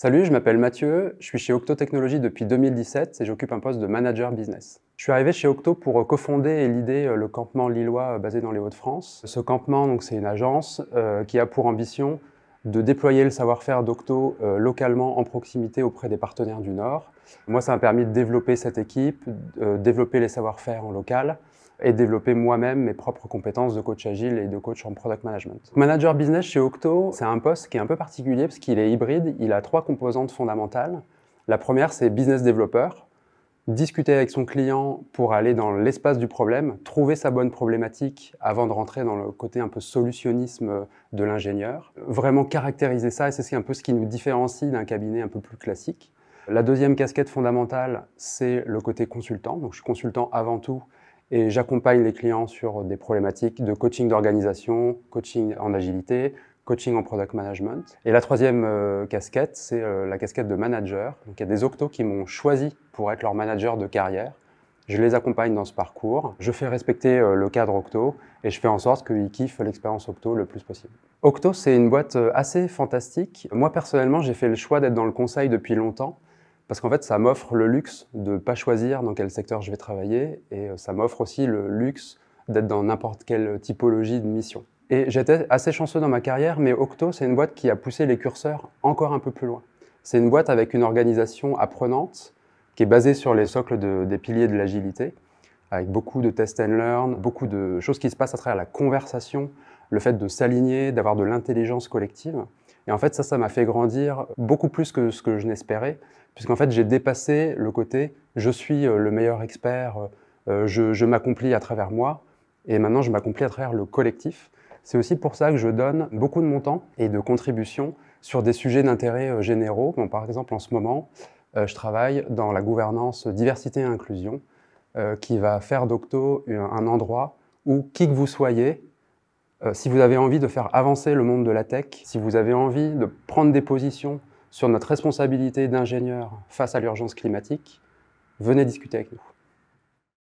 Salut, je m'appelle Mathieu, je suis chez Octo Technologies depuis 2017 et j'occupe un poste de manager business. Je suis arrivé chez Octo pour euh, cofonder et l'idée euh, le campement lillois euh, basé dans les Hauts-de-France. Ce campement, c'est une agence qui a pour ambition de déployer le savoir-faire d'Octo localement en proximité auprès des partenaires du Nord. Moi, ça m'a permis de développer cette équipe, développer les savoir-faire en local et développer moi-même mes propres compétences de coach agile et de coach en product management. Manager business chez Octo, c'est un poste qui est un peu particulier parce qu'il est hybride, il a trois composantes fondamentales. La première, c'est business developer, discuter avec son client pour aller dans l'espace du problème, trouver sa bonne problématique avant de rentrer dans le côté un peu solutionnisme de l'ingénieur, vraiment caractériser ça et c'est un peu ce qui nous différencie d'un cabinet un peu plus classique. La deuxième casquette fondamentale, c'est le côté consultant. Donc je suis consultant avant tout et j'accompagne les clients sur des problématiques de coaching d'organisation, coaching en agilité, coaching en product management. Et la troisième euh, casquette, c'est euh, la casquette de manager. il y a des Octo qui m'ont choisi pour être leur manager de carrière. Je les accompagne dans ce parcours. Je fais respecter euh, le cadre octo et je fais en sorte qu'ils kiffent l'expérience octo le plus possible. Octo, c'est une boîte assez fantastique. Moi, personnellement, j'ai fait le choix d'être dans le conseil depuis longtemps parce qu'en fait, ça m'offre le luxe de ne pas choisir dans quel secteur je vais travailler, et euh, ça m'offre aussi le luxe d'être dans n'importe quelle typologie de mission. Et j'étais assez chanceux dans ma carrière, mais Octo, c'est une boîte qui a poussé les curseurs encore un peu plus loin. C'est une boîte avec une organisation apprenante, qui est basée sur les socles des piliers de l'agilité, avec beaucoup de test and learn, beaucoup de choses qui se passent à travers la conversation, le fait de s'aligner, d'avoir de l'intelligence collective. Et en fait, ça, ça m'a fait grandir beaucoup plus que ce que je n'espérais, puisqu'en fait, j'ai dépassé le côté je suis euh, le meilleur expert, euh, euh, je, m'accomplis à travers moi, et maintenant je m'accomplis à travers le collectif. C'est aussi pour ça que je donne beaucoup de mon temps et de contributions sur des sujets d'intérêt généraux. par exemple, en ce moment, je travaille dans la gouvernance diversité et inclusion, qui va faire d'Octo un endroit où qui que vous soyez, euh, si vous avez envie de faire avancer le monde de la tech, si vous avez envie de prendre des positions sur notre responsabilité d'ingénieur face à l'urgence climatique, venez discuter avec nous.